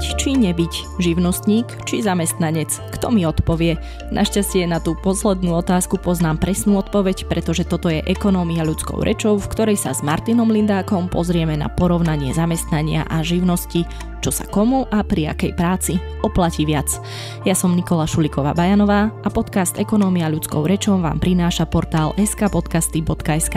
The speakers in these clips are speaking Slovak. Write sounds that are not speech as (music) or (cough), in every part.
byť či nebyť, živnostník či zamestnanec, kto mi odpovie. Našťastie na tú poslednú otázku poznám presnú odpoveď, pretože toto je ekonómia ľudskou rečou, v ktorej sa s Martinom Lindákom pozrieme na porovnanie zamestnania a živnosti, čo sa komu a pri akej práci oplatí viac. Ja som Nikola Šuliková Bajanová a podcast Ekonómia ľudskou rečou vám prináša portál skpodcasty.sk.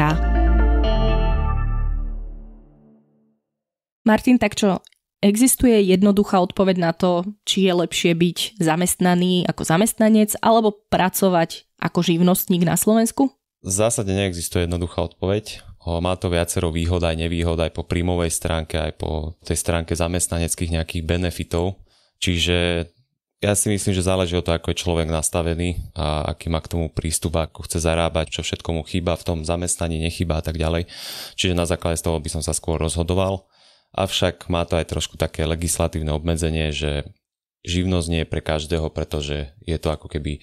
Martin, tak čo, Existuje jednoduchá odpoveď na to, či je lepšie byť zamestnaný ako zamestnanec alebo pracovať ako živnostník na Slovensku? V zásade neexistuje jednoduchá odpoveď. Má to viacero výhod aj nevýhod aj po príjmovej stránke, aj po tej stránke zamestnaneckých nejakých benefitov. Čiže ja si myslím, že záleží o to, ako je človek nastavený a aký má k tomu prístup, ako chce zarábať, čo všetko mu chýba v tom zamestnaní, nechýba a tak ďalej. Čiže na základe z toho by som sa skôr rozhodoval avšak má to aj trošku také legislatívne obmedzenie, že živnosť nie je pre každého, pretože je to ako keby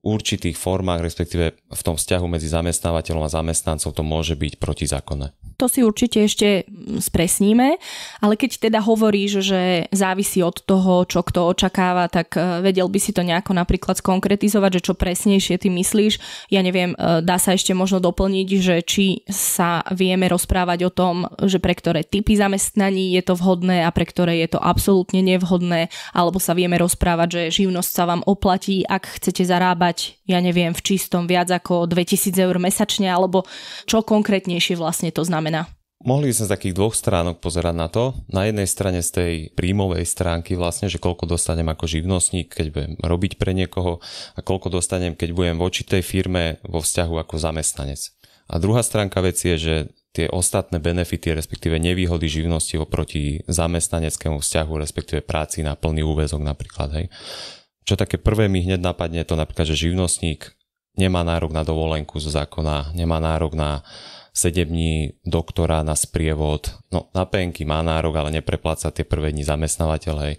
určitých formách, respektíve v tom vzťahu medzi zamestnávateľom a zamestnancom to môže byť protizákonné. To si určite ešte spresníme, ale keď teda hovoríš, že závisí od toho, čo kto očakáva, tak e, vedel by si to nejako napríklad skonkretizovať, že čo presnejšie ty myslíš. Ja neviem, e, dá sa ešte možno doplniť, že či sa vieme rozprávať o tom, že pre ktoré typy zamestnaní je to vhodné a pre ktoré je to absolútne nevhodné, alebo sa vieme rozprávať, že živnosť sa vám oplatí, ak chcete zarábať zarábať, ja neviem, v čistom viac ako 2000 eur mesačne, alebo čo konkrétnejšie vlastne to znamená? Mohli by sme z takých dvoch stránok pozerať na to. Na jednej strane z tej príjmovej stránky vlastne, že koľko dostanem ako živnostník, keď budem robiť pre niekoho a koľko dostanem, keď budem voči tej firme vo vzťahu ako zamestnanec. A druhá stránka veci je, že tie ostatné benefity, respektíve nevýhody živnosti oproti zamestnaneckému vzťahu, respektíve práci na plný úvezok napríklad. Hej. Čo také prvé mi hneď napadne, to napríklad, že živnostník nemá nárok na dovolenku zo zákona, nemá nárok na 7 dní doktora na sprievod, no na penky má nárok, ale neprepláca tie prvé dni zamestnávateľej.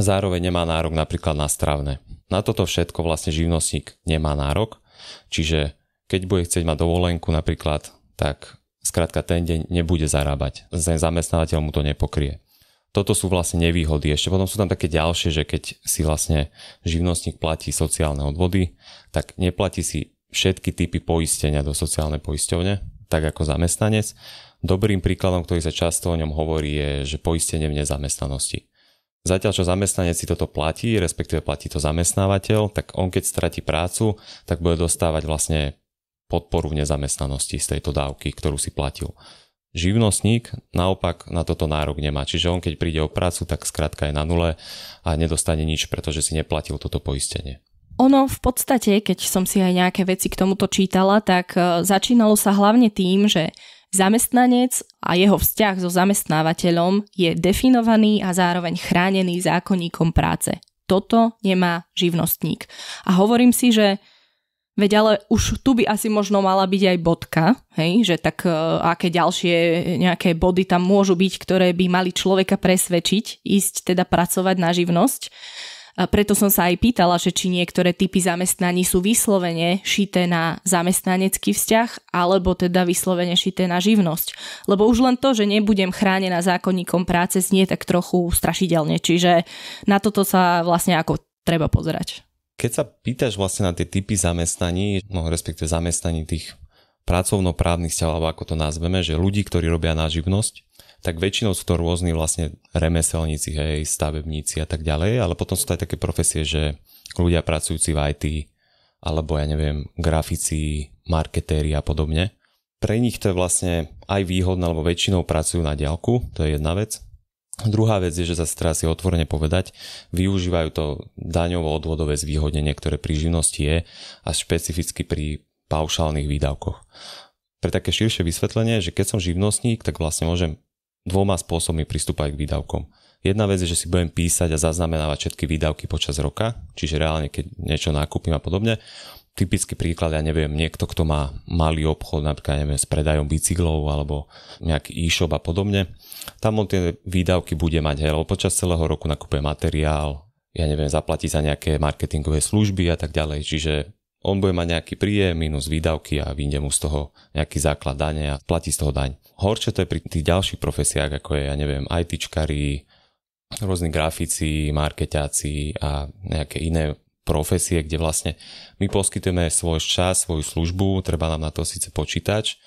Zároveň nemá nárok napríklad na stravné. Na toto všetko vlastne živnostník nemá nárok, čiže keď bude chcieť mať dovolenku napríklad, tak skrátka ten deň nebude zarábať. zamestnávateľ mu to nepokrie toto sú vlastne nevýhody. Ešte potom sú tam také ďalšie, že keď si vlastne živnostník platí sociálne odvody, tak neplatí si všetky typy poistenia do sociálnej poisťovne, tak ako zamestnanec. Dobrým príkladom, ktorý sa často o ňom hovorí, je, že poistenie v nezamestnanosti. Zatiaľ, čo zamestnanec si toto platí, respektíve platí to zamestnávateľ, tak on keď stratí prácu, tak bude dostávať vlastne podporu v nezamestnanosti z tejto dávky, ktorú si platil. Živnostník naopak na toto nárok nemá, čiže on keď príde o prácu, tak skrátka je na nule a nedostane nič, pretože si neplatil toto poistenie. Ono v podstate, keď som si aj nejaké veci k tomuto čítala, tak e, začínalo sa hlavne tým, že zamestnanec a jeho vzťah so zamestnávateľom je definovaný a zároveň chránený zákonníkom práce. Toto nemá živnostník. A hovorím si, že Veď ale už tu by asi možno mala byť aj bodka, hej? že tak uh, aké ďalšie nejaké body tam môžu byť, ktoré by mali človeka presvedčiť, ísť teda pracovať na živnosť. A preto som sa aj pýtala, že či niektoré typy zamestnaní sú vyslovene šité na zamestnanecký vzťah, alebo teda vyslovene šité na živnosť. Lebo už len to, že nebudem chránená zákonníkom práce, znie tak trochu strašidelne. Čiže na toto sa vlastne ako treba pozerať. Keď sa pýtaš vlastne na tie typy zamestnaní, no respektíve zamestnaní tých pracovnoprávnych vzťahov, alebo ako to nazveme, že ľudí, ktorí robia náživnosť, tak väčšinou sú to rôzni vlastne remeselníci, hej, stavebníci a tak ďalej, ale potom sú to aj také profesie, že ľudia pracujúci v IT, alebo ja neviem, grafici, marketéri a podobne. Pre nich to je vlastne aj výhodné, lebo väčšinou pracujú na diaľku, to je jedna vec. Druhá vec je, že zase teraz si otvorene povedať, využívajú to daňovo-odvodové zvýhodnenie, ktoré pri živnosti je a špecificky pri paušálnych výdavkoch. Pre také širšie vysvetlenie, že keď som živnostník, tak vlastne môžem dvoma spôsobmi pristúpať k výdavkom. Jedna vec je, že si budem písať a zaznamenávať všetky výdavky počas roka, čiže reálne keď niečo nakúpim a podobne typický príklad, ja neviem, niekto, kto má malý obchod, napríklad, neviem, s predajom bicyklov alebo nejaký e-shop a podobne, tam on tie výdavky bude mať, hej, lebo počas celého roku nakupuje materiál, ja neviem, zaplatí za nejaké marketingové služby a tak ďalej, čiže on bude mať nejaký príjem minus výdavky a vyjde mu z toho nejaký základ dane a platí z toho daň. Horšie to je pri tých ďalších profesiách, ako je, ja neviem, ITčkari, rôzni grafici, marketáci a nejaké iné profesie, kde vlastne my poskytujeme svoj čas, svoju službu, treba nám na to síce počítač,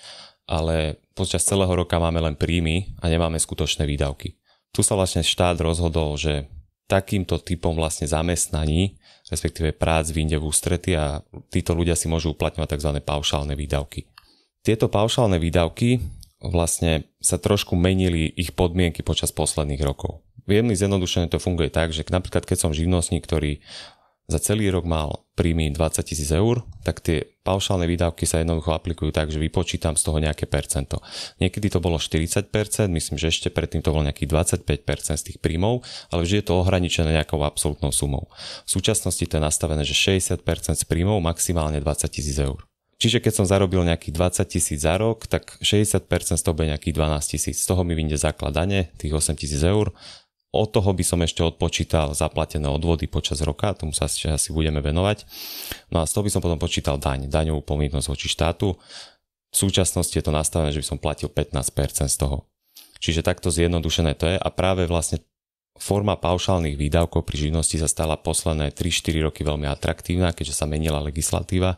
ale počas celého roka máme len príjmy a nemáme skutočné výdavky. Tu sa vlastne štát rozhodol, že takýmto typom vlastne zamestnaní, respektíve prác vyjde v ústrety a títo ľudia si môžu uplatňovať tzv. paušálne výdavky. Tieto paušálne výdavky vlastne sa trošku menili ich podmienky počas posledných rokov. Viemli zjednodušene to funguje tak, že napríklad keď som živnostník, ktorý za celý rok mal príjmy 20 tisíc eur, tak tie paušálne výdavky sa jednoducho aplikujú tak, že vypočítam z toho nejaké percento. Niekedy to bolo 40%, myslím, že ešte predtým to bolo nejakých 25% z tých príjmov, ale vždy je to ohraničené nejakou absolútnou sumou. V súčasnosti to je nastavené, že 60% z príjmov maximálne 20 tisíc eur. Čiže keď som zarobil nejakých 20 tisíc za rok, tak 60% z toho bude nejakých 12 tisíc. Z toho mi vyjde základanie, tých 8 tisíc eur od toho by som ešte odpočítal zaplatené odvody počas roka, tomu sa asi budeme venovať. No a z toho by som potom počítal daň, daňovú povinnosť voči štátu. V súčasnosti je to nastavené, že by som platil 15% z toho. Čiže takto zjednodušené to je a práve vlastne Forma paušálnych výdavkov pri živnosti sa stala posledné 3-4 roky veľmi atraktívna, keďže sa menila legislatíva.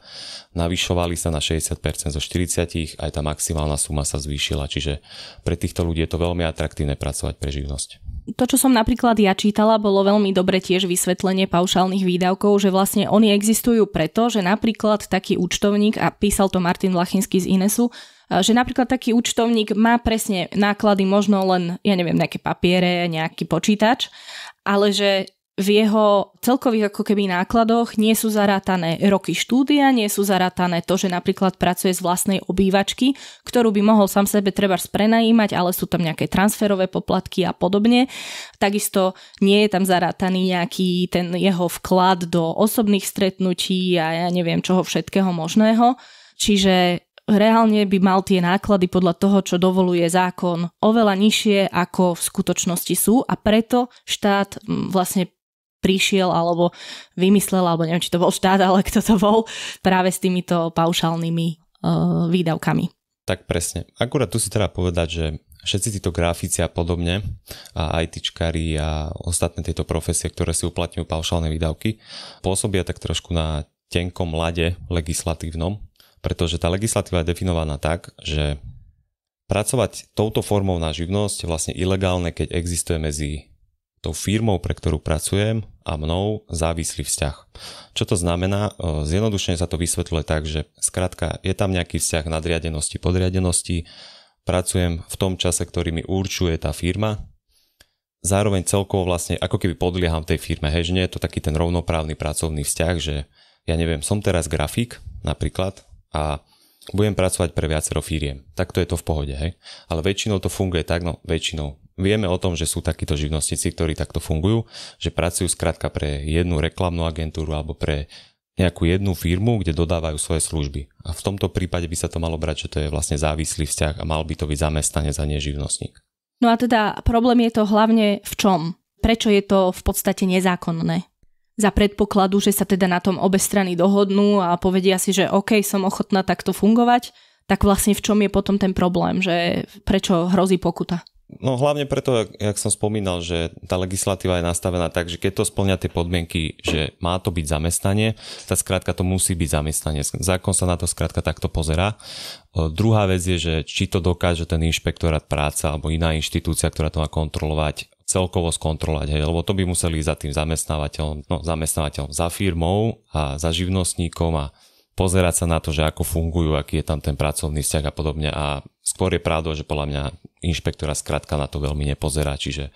Navyšovali sa na 60% zo 40, aj tá maximálna suma sa zvýšila, čiže pre týchto ľudí je to veľmi atraktívne pracovať pre živnosť to, čo som napríklad ja čítala, bolo veľmi dobre tiež vysvetlenie paušálnych výdavkov, že vlastne oni existujú preto, že napríklad taký účtovník, a písal to Martin Vlachinský z Inesu, e, že napríklad taký účtovník má presne náklady možno len, ja neviem, nejaké papiere, nejaký počítač, ale že v jeho celkových ako keby nákladoch nie sú zarátané roky štúdia, nie sú zarátané to, že napríklad pracuje z vlastnej obývačky, ktorú by mohol sám sebe treba sprenajímať, ale sú tam nejaké transferové poplatky a podobne. Takisto nie je tam zarátaný nejaký ten jeho vklad do osobných stretnutí a ja neviem čoho všetkého možného. Čiže reálne by mal tie náklady podľa toho, čo dovoluje zákon, oveľa nižšie, ako v skutočnosti sú a preto štát vlastne prišiel alebo vymyslel, alebo neviem, či to bol štát, ale kto to bol, práve s týmito paušálnymi uh, výdavkami. Tak presne. Akurát tu si treba povedať, že všetci títo grafici a podobne a ITčkári a ostatné tieto profesie, ktoré si uplatňujú paušálne výdavky, pôsobia tak trošku na tenkom lade legislatívnom, pretože tá legislatíva je definovaná tak, že pracovať touto formou na živnosť je vlastne ilegálne, keď existuje medzi tou firmou, pre ktorú pracujem a mnou závislý vzťah. Čo to znamená? E, zjednodušene sa to vysvetľuje tak, že skrátka je tam nejaký vzťah nadriadenosti, podriadenosti, pracujem v tom čase, ktorý mi určuje tá firma, zároveň celkovo vlastne ako keby podlieham tej firme, hej, že nie je to taký ten rovnoprávny pracovný vzťah, že ja neviem, som teraz grafik napríklad a budem pracovať pre viacero firiem. Tak to je to v pohode, hej. Ale väčšinou to funguje tak, no väčšinou vieme o tom, že sú takíto živnostníci, ktorí takto fungujú, že pracujú skrátka pre jednu reklamnú agentúru alebo pre nejakú jednu firmu, kde dodávajú svoje služby. A v tomto prípade by sa to malo brať, že to je vlastne závislý vzťah a mal by to byť zamestnanec a nie živnostník. No a teda problém je to hlavne v čom? Prečo je to v podstate nezákonné? Za predpokladu, že sa teda na tom obe strany dohodnú a povedia si, že OK, som ochotná takto fungovať, tak vlastne v čom je potom ten problém, že prečo hrozí pokuta? No hlavne preto, jak, jak som spomínal, že tá legislatíva je nastavená tak, že keď to splňa tie podmienky, že má to byť zamestnanie, tak skrátka to musí byť zamestnanie. Zákon sa na to skrátka takto pozerá. O, e, druhá vec je, že či to dokáže ten inšpektorát práca alebo iná inštitúcia, ktorá to má kontrolovať, celkovo skontrolovať, hej, lebo to by museli za tým zamestnávateľom, no zamestnávateľom, za firmou a za živnostníkom a pozerať sa na to, že ako fungujú, aký je tam ten pracovný vzťah a podobne a skôr je pravda, že podľa mňa inšpektora skrátka na to veľmi nepozerá, čiže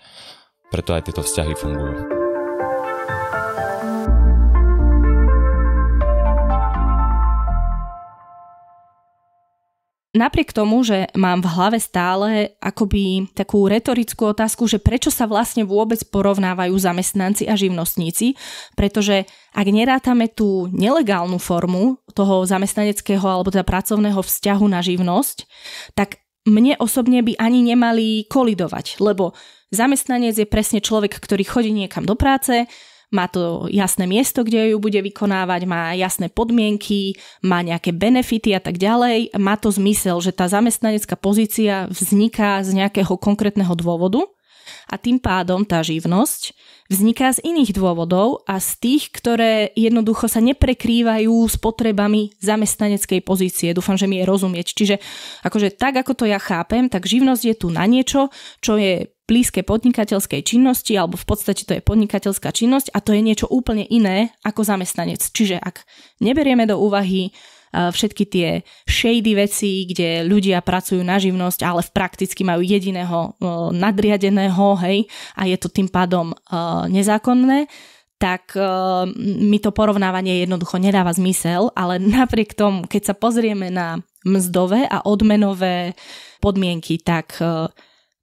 preto aj tieto vzťahy fungujú. Napriek tomu, že mám v hlave stále akoby takú retorickú otázku, že prečo sa vlastne vôbec porovnávajú zamestnanci a živnostníci, pretože ak nerátame tú nelegálnu formu toho zamestnaneckého alebo teda pracovného vzťahu na živnosť, tak mne osobne by ani nemali kolidovať, lebo zamestnanec je presne človek, ktorý chodí niekam do práce, má to jasné miesto, kde ju bude vykonávať, má jasné podmienky, má nejaké benefity a tak ďalej. Má to zmysel, že tá zamestnanecká pozícia vzniká z nejakého konkrétneho dôvodu a tým pádom tá živnosť vzniká z iných dôvodov a z tých, ktoré jednoducho sa neprekrývajú s potrebami zamestnaneckej pozície. Dúfam, že mi je rozumieť. Čiže akože tak, ako to ja chápem, tak živnosť je tu na niečo, čo je blízke podnikateľskej činnosti, alebo v podstate to je podnikateľská činnosť a to je niečo úplne iné ako zamestnanec. Čiže ak neberieme do úvahy e, všetky tie shady veci, kde ľudia pracujú na živnosť, ale v prakticky majú jediného e, nadriadeného, hej, a je to tým pádom e, nezákonné, tak mi to porovnávanie jednoducho nedáva zmysel, ale (laughs) napriek tomu, keď sa pozrieme na mzdové a odmenové podmienky, tak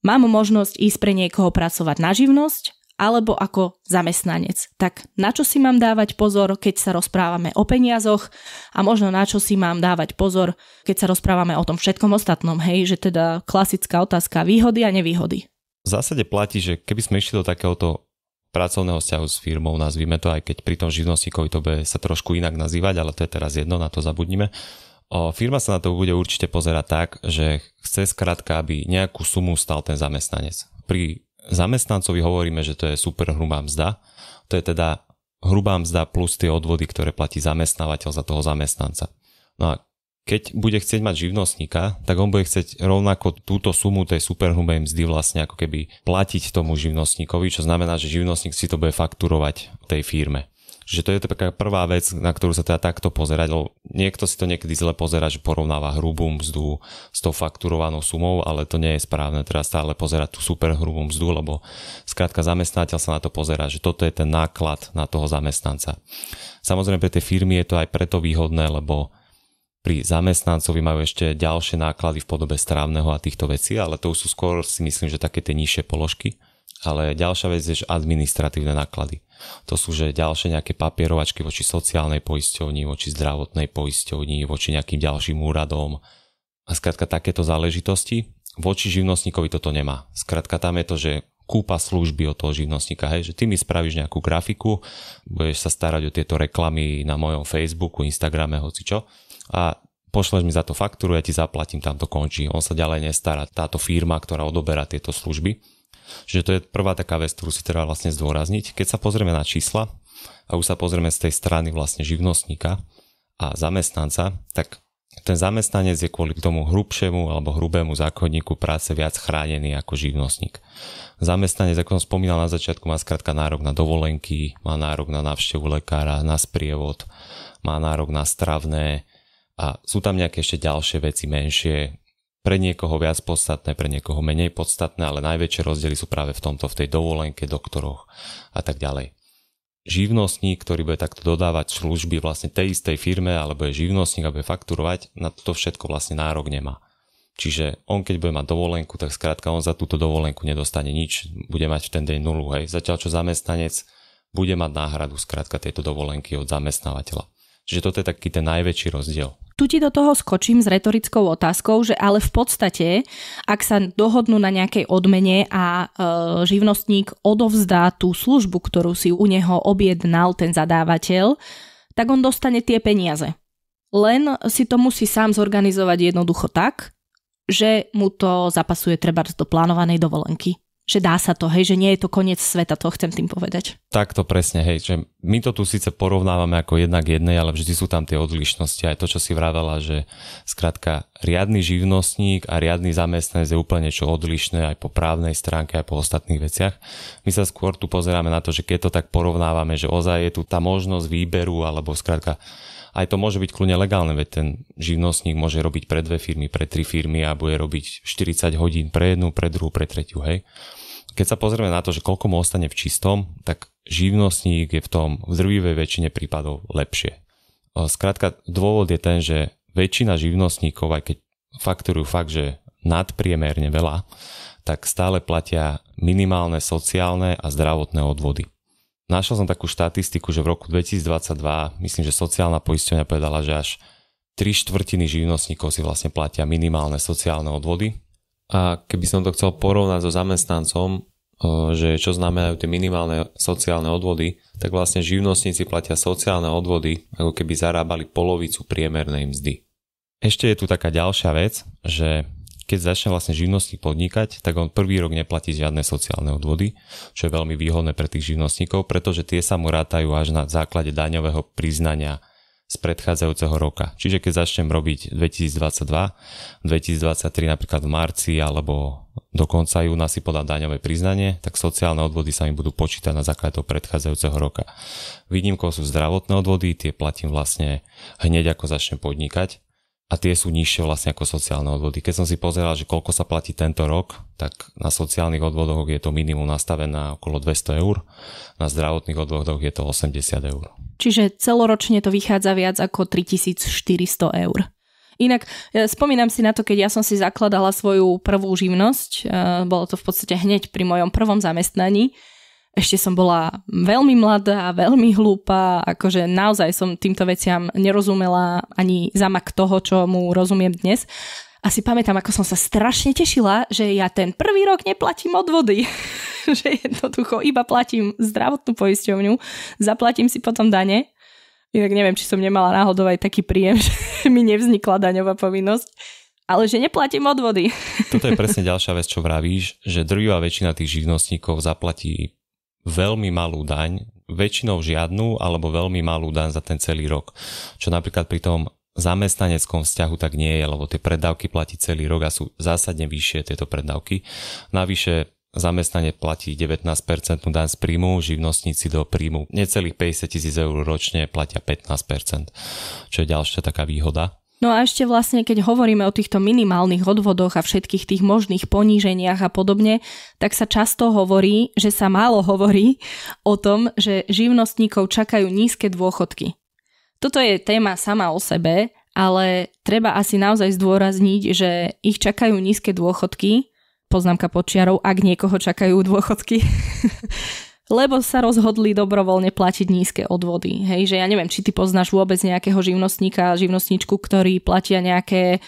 Mám možnosť ísť pre niekoho pracovať na živnosť alebo ako zamestnanec. Tak na čo si mám dávať pozor, keď sa rozprávame o peniazoch a možno na čo si mám dávať pozor, keď sa rozprávame o tom všetkom ostatnom, hej, že teda klasická otázka výhody a nevýhody. V zásade platí, že keby sme išli do takéhoto pracovného vzťahu s firmou, nazvime to, aj keď pri tom živnostníkovi to bude sa trošku inak nazývať, ale to je teraz jedno, na to zabudnime. O, firma sa na to bude určite pozerať tak, že chce skrátka, aby nejakú sumu stal ten zamestnanec. Pri zamestnancovi hovoríme, že to je super hrubá mzda. To je teda hrubá mzda plus tie odvody, ktoré platí zamestnávateľ za toho zamestnanca. No a keď bude chcieť mať živnostníka, tak on bude chcieť rovnako túto sumu tej superhrubej mzdy vlastne ako keby platiť tomu živnostníkovi, čo znamená, že živnostník si to bude fakturovať tej firme. Že to je taká prvá vec, na ktorú sa teda takto pozerať, lebo niekto si to niekedy zle pozera, že porovnáva hrubú mzdu s tou fakturovanou sumou, ale to nie je správne, treba stále pozerať tú super hrubú mzdu, lebo skrátka zamestnateľ sa na to pozera, že toto je ten náklad na toho zamestnanca. Samozrejme pre tie firmy je to aj preto výhodné, lebo pri zamestnancovi majú ešte ďalšie náklady v podobe strávneho a týchto vecí, ale to už sú skôr si myslím, že také tie nižšie položky. Ale ďalšia vec je, že administratívne náklady. To sú, že ďalšie nejaké papierovačky voči sociálnej poisťovni, voči zdravotnej poisťovni, voči nejakým ďalším úradom. A skrátka takéto záležitosti. Voči živnostníkovi toto nemá. Skrátka tam je to, že kúpa služby od toho živnostníka, hej, že ty mi spravíš nejakú grafiku, budeš sa starať o tieto reklamy na mojom Facebooku, Instagrame, hoci čo a pošleš mi za to faktúru, ja ti zaplatím, tam to končí. On sa ďalej nestará. Táto firma, ktorá odoberá tieto služby, Čiže to je prvá taká vec, ktorú si treba vlastne zdôrazniť. Keď sa pozrieme na čísla a už sa pozrieme z tej strany vlastne živnostníka a zamestnanca, tak ten zamestnanec je kvôli tomu hrubšemu alebo hrubému zákonníku práce viac chránený ako živnostník. Zamestnanec, ako som spomínal na začiatku, má skrátka nárok na dovolenky, má nárok na návštevu lekára, na sprievod, má nárok na stravné a sú tam nejaké ešte ďalšie veci menšie, pre niekoho viac podstatné, pre niekoho menej podstatné, ale najväčšie rozdiely sú práve v tomto, v tej dovolenke, doktoroch a tak ďalej. Živnostník, ktorý bude takto dodávať služby vlastne tej istej firme, alebo je živnostník a bude fakturovať, na toto všetko vlastne nárok nemá. Čiže on keď bude mať dovolenku, tak skrátka on za túto dovolenku nedostane nič, bude mať v ten deň nulu, hej. Zatiaľ čo zamestnanec bude mať náhradu skrátka tejto dovolenky od zamestnávateľa. Čiže toto je taký ten najväčší rozdiel. Tu ti do toho skočím s retorickou otázkou, že ale v podstate, ak sa dohodnú na nejakej odmene a e, živnostník odovzdá tú službu, ktorú si u neho objednal ten zadávateľ, tak on dostane tie peniaze. Len si to musí sám zorganizovať jednoducho tak, že mu to zapasuje treba do plánovanej dovolenky že dá sa to, hej, že nie je to koniec sveta, to chcem tým povedať. Tak to presne, hej, že my to tu síce porovnávame ako jednak jednej, ale vždy sú tam tie odlišnosti, aj to, čo si vravala, že skrátka riadny živnostník a riadny zamestnanec je úplne čo odlišné aj po právnej stránke, aj po ostatných veciach. My sa skôr tu pozeráme na to, že keď to tak porovnávame, že ozaj je tu tá možnosť výberu alebo skrátka aj to môže byť kľudne legálne, veď ten živnostník môže robiť pre dve firmy, pre tri firmy a bude robiť 40 hodín pre jednu, pre druhú, pre tretiu, hej. Keď sa pozrieme na to, že koľko mu ostane v čistom, tak živnostník je v tom v drvivej väčšine prípadov lepšie. Skrátka, dôvod je ten, že väčšina živnostníkov, aj keď fakturujú fakt, že nadpriemerne veľa, tak stále platia minimálne sociálne a zdravotné odvody. Našiel som takú štatistiku, že v roku 2022, myslím, že sociálna poisťovňa povedala, že až 3 štvrtiny živnostníkov si vlastne platia minimálne sociálne odvody. A keby som to chcel porovnať so zamestnancom, že čo znamenajú tie minimálne sociálne odvody, tak vlastne živnostníci platia sociálne odvody, ako keby zarábali polovicu priemernej mzdy. Ešte je tu taká ďalšia vec, že keď začne vlastne živnostník podnikať, tak on prvý rok neplatí žiadne sociálne odvody, čo je veľmi výhodné pre tých živnostníkov, pretože tie sa mu rátajú až na základe daňového priznania z predchádzajúceho roka. Čiže keď začnem robiť 2022, 2023 napríklad v marci alebo do konca júna si podá daňové priznanie, tak sociálne odvody sa mi budú počítať na základe toho predchádzajúceho roka. Výnimkou sú zdravotné odvody, tie platím vlastne hneď ako začnem podnikať a tie sú nižšie vlastne ako sociálne odvody. Keď som si pozeral, že koľko sa platí tento rok, tak na sociálnych odvodoch je to minimum nastavené na okolo 200 eur, na zdravotných odvodoch je to 80 eur. Čiže celoročne to vychádza viac ako 3400 eur. Inak e, spomínam si na to, keď ja som si zakladala svoju prvú živnosť, e, bolo to v podstate hneď pri mojom prvom zamestnaní, ešte som bola veľmi mladá, veľmi hlúpa, akože naozaj som týmto veciam nerozumela ani zamak toho, čo mu rozumiem dnes. A si pamätám, ako som sa strašne tešila, že ja ten prvý rok neplatím odvody. (laughs) že jednoducho iba platím zdravotnú poisťovňu, zaplatím si potom dane. Inak neviem, či som nemala náhodou aj taký príjem, (laughs) že mi nevznikla daňová povinnosť ale že neplatím odvody. Toto je presne (laughs) ďalšia vec, čo vravíš, že drvivá väčšina tých živnostníkov zaplatí veľmi malú daň, väčšinou žiadnu alebo veľmi malú daň za ten celý rok. Čo napríklad pri tom zamestnaneckom vzťahu tak nie je, lebo tie predávky platí celý rok a sú zásadne vyššie tieto predávky. Navyše zamestnanie platí 19% daň z príjmu, živnostníci do príjmu necelých 50 tisíc eur ročne platia 15%, čo je ďalšia taká výhoda. No a ešte vlastne, keď hovoríme o týchto minimálnych odvodoch a všetkých tých možných poníženiach a podobne, tak sa často hovorí, že sa málo hovorí o tom, že živnostníkov čakajú nízke dôchodky. Toto je téma sama o sebe, ale treba asi naozaj zdôrazniť, že ich čakajú nízke dôchodky, poznámka počiarov, ak niekoho čakajú dôchodky, (laughs) lebo sa rozhodli dobrovoľne platiť nízke odvody. Hej, že ja neviem, či ty poznáš vôbec nejakého živnostníka, živnostníčku, ktorí platia nejaké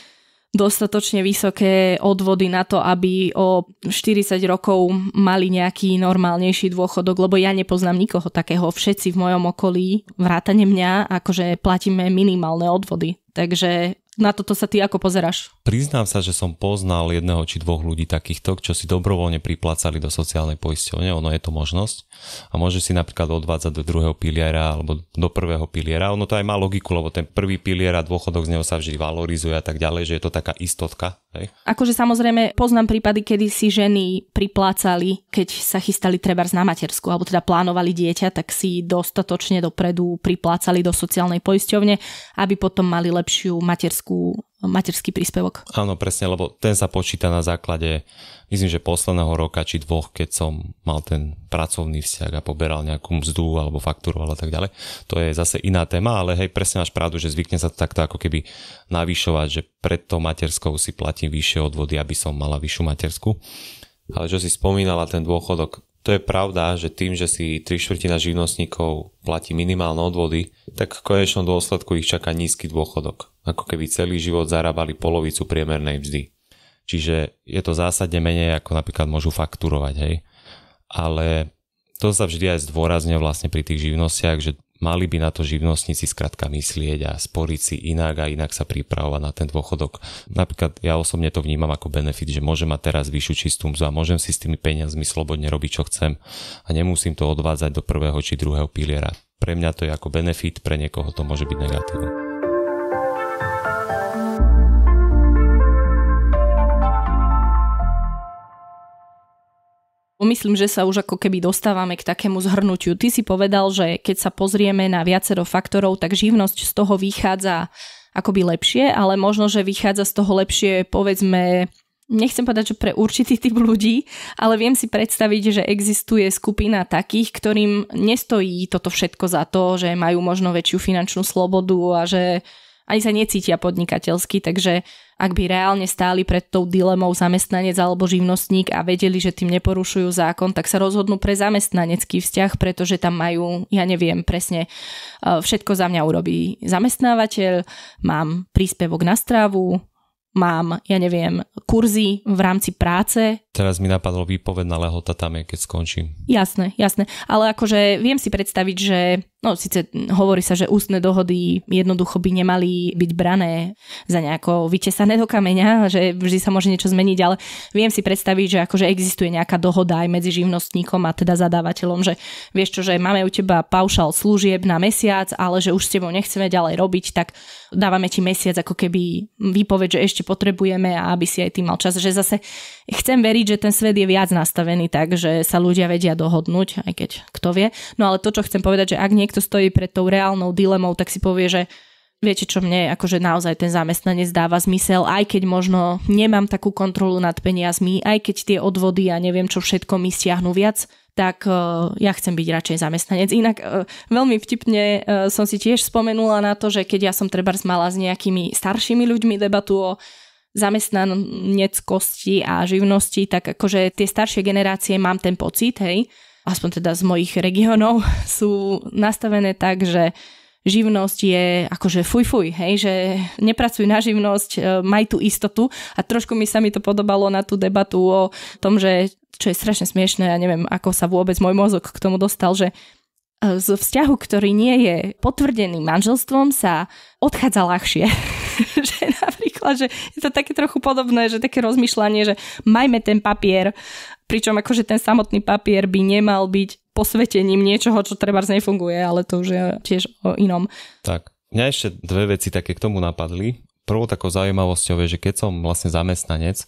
dostatočne vysoké odvody na to, aby o 40 rokov mali nejaký normálnejší dôchodok, lebo ja nepoznám nikoho takého. Všetci v mojom okolí, vrátane mňa, akože platíme minimálne odvody. Takže na toto sa ty ako pozeráš? Priznám sa, že som poznal jedného či dvoch ľudí takýchto, čo si dobrovoľne priplácali do sociálnej poisťovne, ono je to možnosť. A môže si napríklad odvádzať do druhého piliera alebo do prvého piliera. Ono to aj má logiku, lebo ten prvý pilier a dôchodok z neho sa vždy valorizuje a tak ďalej, že je to taká istotka Hej. Akože samozrejme poznám prípady, kedy si ženy priplácali, keď sa chystali treba na matersku, alebo teda plánovali dieťa, tak si dostatočne dopredu priplácali do sociálnej poisťovne, aby potom mali lepšiu materskú materský príspevok. Áno, presne, lebo ten sa počíta na základe, myslím, že posledného roka či dvoch, keď som mal ten pracovný vzťah a poberal nejakú mzdu alebo fakturoval a tak ďalej. To je zase iná téma, ale hej, presne máš pravdu, že zvykne sa to takto ako keby navýšovať, že pred to materskou si platím vyššie odvody, aby som mala vyššiu matersku. Ale čo si spomínala, ten dôchodok, to je pravda, že tým, že si tri štvrtina živnostníkov platí minimálne odvody, tak v konečnom dôsledku ich čaká nízky dôchodok, ako keby celý život zarábali polovicu priemernej mzdy. Čiže je to zásadne menej, ako napríklad môžu fakturovať, hej. Ale to sa vždy aj zdôrazňuje vlastne pri tých živnostiach, že mali by na to živnostníci skrátka myslieť a sporiť si inak a inak sa pripravovať na ten dôchodok. Napríklad ja osobne to vnímam ako benefit, že môžem mať teraz vyššiu čistú mzdu a môžem si s tými peniazmi slobodne robiť, čo chcem a nemusím to odvádzať do prvého či druhého piliera. Pre mňa to je ako benefit, pre niekoho to môže byť negatívne. myslím, že sa už ako keby dostávame k takému zhrnutiu. Ty si povedal, že keď sa pozrieme na viacero faktorov, tak živnosť z toho vychádza akoby lepšie, ale možno, že vychádza z toho lepšie, povedzme, nechcem povedať, že pre určitý typ ľudí, ale viem si predstaviť, že existuje skupina takých, ktorým nestojí toto všetko za to, že majú možno väčšiu finančnú slobodu a že ani sa necítia podnikateľsky, takže ak by reálne stáli pred tou dilemou zamestnanec alebo živnostník a vedeli, že tým neporušujú zákon, tak sa rozhodnú pre zamestnanecký vzťah, pretože tam majú, ja neviem presne, eh, všetko za mňa urobí zamestnávateľ, mám príspevok na stravu, mám, ja neviem, kurzy v rámci práce, Teraz mi napadlo výpovedná lehota tam je, keď skončím. Jasné, jasné. Ale akože viem si predstaviť, že no síce hovorí sa, že ústne dohody jednoducho by nemali byť brané za nejako vytesané do kameňa, že vždy sa môže niečo zmeniť, ale viem si predstaviť, že akože existuje nejaká dohoda aj medzi živnostníkom a teda zadávateľom, že vieš čo, že máme u teba paušal služieb na mesiac, ale že už s tebou nechceme ďalej robiť, tak dávame ti mesiac ako keby výpoveď, že ešte potrebujeme a aby si aj ty mal čas, že zase chcem veriť, hovoriť, že ten svet je viac nastavený tak, že sa ľudia vedia dohodnúť, aj keď kto vie. No ale to, čo chcem povedať, že ak niekto stojí pred tou reálnou dilemou, tak si povie, že viete čo mne, akože naozaj ten zamestnanec dáva zmysel, aj keď možno nemám takú kontrolu nad peniazmi, aj keď tie odvody a ja neviem čo všetko mi stiahnu viac, tak e, ja chcem byť radšej zamestnanec. Inak e, veľmi vtipne e, som si tiež spomenula na to, že keď ja som treba mala s nejakými staršími ľuďmi debatu o zamestnaneckosti a živnosti, tak akože tie staršie generácie mám ten pocit, hej, aspoň teda z mojich regiónov (laughs) sú nastavené tak, že živnosť je akože fuj fuj, hej, že nepracuj na živnosť, e, maj tú istotu a trošku mi sa mi to podobalo na tú debatu o tom, že čo je strašne smiešné, ja neviem, ako sa vôbec môj mozog k tomu dostal, že e, z vzťahu, ktorý nie je potvrdený manželstvom, sa odchádza ľahšie. (laughs) že napríklad myslela, (laughs) že je to také trochu podobné, že také rozmýšľanie, že majme ten papier, pričom akože ten samotný papier by nemal byť posvetením niečoho, čo treba nefunguje, ale to už je tiež o inom. Tak. Mňa ešte dve veci také k tomu napadli. Prvou takou zaujímavosťou je, že keď som vlastne zamestnanec,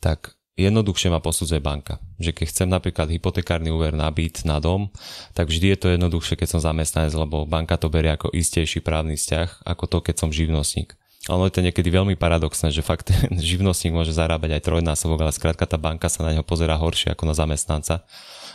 tak jednoduchšie ma posudzuje banka. Že keď chcem napríklad hypotekárny úver na byt, na dom, tak vždy je to jednoduchšie, keď som zamestnanec, lebo banka to berie ako istejší právny vzťah, ako to, keď som živnostník ono je to niekedy veľmi paradoxné, že fakt (laughs) živnostník môže zarábať aj trojnásobok, ale skrátka tá banka sa na neho pozera horšie ako na zamestnanca,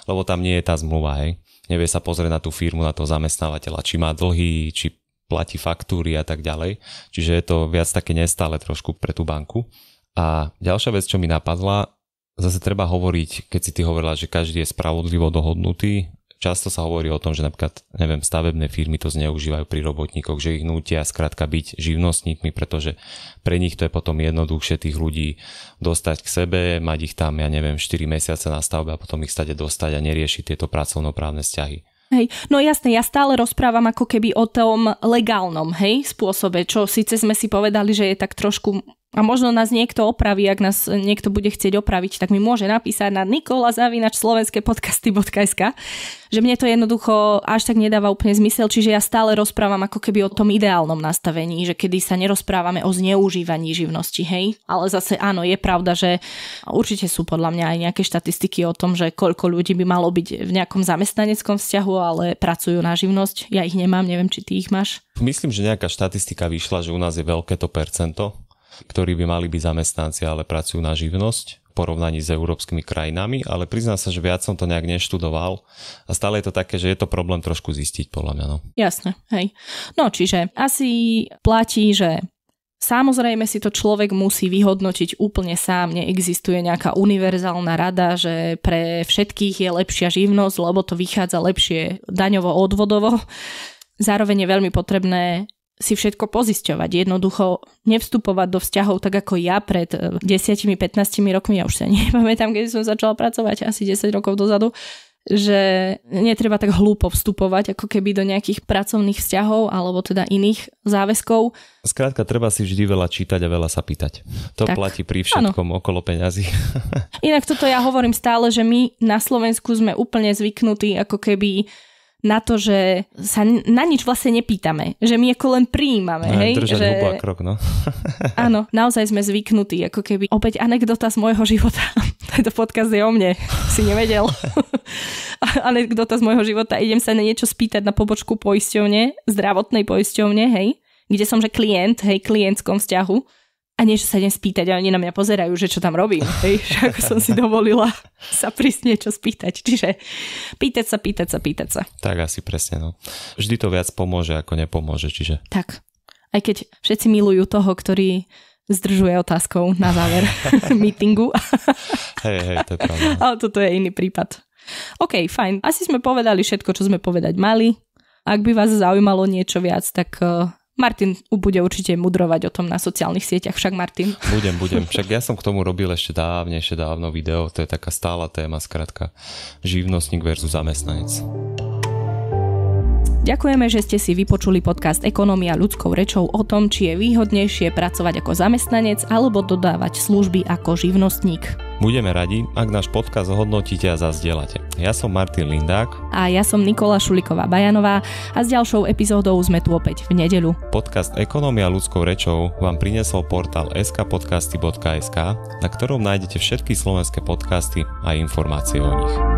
lebo tam nie je tá zmluva, hej. Nevie sa pozrieť na tú firmu, na toho zamestnávateľa, či má dlhy, či platí faktúry a tak ďalej. Čiže je to viac také nestále trošku pre tú banku. A ďalšia vec, čo mi napadla, zase treba hovoriť, keď si ty hovorila, že každý je spravodlivo dohodnutý často sa hovorí o tom, že napríklad, neviem, stavebné firmy to zneužívajú pri robotníkoch, že ich nutia skrátka byť živnostníkmi, pretože pre nich to je potom jednoduchšie tých ľudí dostať k sebe, mať ich tam, ja neviem, 4 mesiace na stavbe a potom ich stade dostať a neriešiť tieto pracovnoprávne vzťahy. Hej, no jasne, ja stále rozprávam ako keby o tom legálnom, hej, spôsobe, čo síce sme si povedali, že je tak trošku a možno nás niekto opraví, ak nás niekto bude chcieť opraviť, tak mi môže napísať na nikolazavinačslovenskepodcasty.sk, že mne to jednoducho až tak nedáva úplne zmysel, čiže ja stále rozprávam ako keby o tom ideálnom nastavení, že kedy sa nerozprávame o zneužívaní živnosti, hej. Ale zase áno, je pravda, že určite sú podľa mňa aj nejaké štatistiky o tom, že koľko ľudí by malo byť v nejakom zamestnaneckom vzťahu, ale pracujú na živnosť. Ja ich nemám, neviem, či ty ich máš. Myslím, že nejaká štatistika vyšla, že u nás je veľké to percento ktorí by mali byť zamestnanci, ale pracujú na živnosť v porovnaní s európskymi krajinami, ale priznám sa, že viac som to nejak neštudoval a stále je to také, že je to problém trošku zistiť, podľa mňa. No. Jasne, hej. No čiže asi platí, že Samozrejme si to človek musí vyhodnotiť úplne sám, neexistuje nejaká univerzálna rada, že pre všetkých je lepšia živnosť, lebo to vychádza lepšie daňovo odvodovo. Zároveň je veľmi potrebné si všetko pozisťovať, jednoducho nevstupovať do vzťahov tak ako ja pred 10-15 eh, rokmi, ja už sa (laughs) nepamätám, keď som začala pracovať asi 10 rokov dozadu, že netreba tak hlúpo vstupovať ako keby do nejakých pracovných vzťahov alebo teda iných záväzkov. Skrátka, treba si vždy veľa čítať a veľa sa pýtať. To tak. platí pri všetkom ano. okolo peňazí. Inak toto ja hovorím stále, že my na Slovensku sme úplne zvyknutí ako keby na to, že sa na nič vlastne nepýtame, že my ako len prijímame. No, hej, držať že... hubu a krok, no. (laughs) Áno, naozaj sme zvyknutí, ako keby opäť anekdota z môjho života. (laughs) Tento podcast je o mne, si nevedel. (laughs) anekdota z môjho života, idem sa na niečo spýtať na pobočku poisťovne, zdravotnej poisťovne, hej, kde som, že klient, hej, klientskom vzťahu a niečo sa idem spýtať, ale oni na mňa pozerajú, že čo tam robím, hej, že ako som si dovolila (laughs) sa prísť niečo spýtať. Čiže pýtať sa, pýtať sa, pýtať sa. Tak asi presne, no. Vždy to viac pomôže, ako nepomôže, čiže... Tak. Aj keď všetci milujú toho, ktorý zdržuje otázkou na záver (laughs) meetingu. (laughs) hej, hej, to je pravda. Ale toto je iný prípad. OK, fajn. Asi sme povedali všetko, čo sme povedať mali. Ak by vás zaujímalo niečo viac, tak eh, Martin bude určite mudrovať o tom na sociálnych sieťach, však Martin. Budem, budem. Však ja som k tomu robil ešte dávne, ešte dávno video, to je taká stála téma, skratka. Živnostník versus zamestnanec. Ďakujeme, že ste si vypočuli podcast Ekonomia ľudskou rečou o tom, či je výhodnejšie pracovať ako zamestnanec alebo dodávať služby ako živnostník. Budeme radi, ak náš podcast hodnotíte a zazdielate. Ja som Martin Lindák. A ja som Nikola Šuliková-Bajanová a s ďalšou epizódou sme tu opäť v nedeľu. Podcast Ekonomia ľudskou rečou vám prinesol portál skpodcasty.sk, na ktorom nájdete všetky slovenské podcasty a informácie o nich.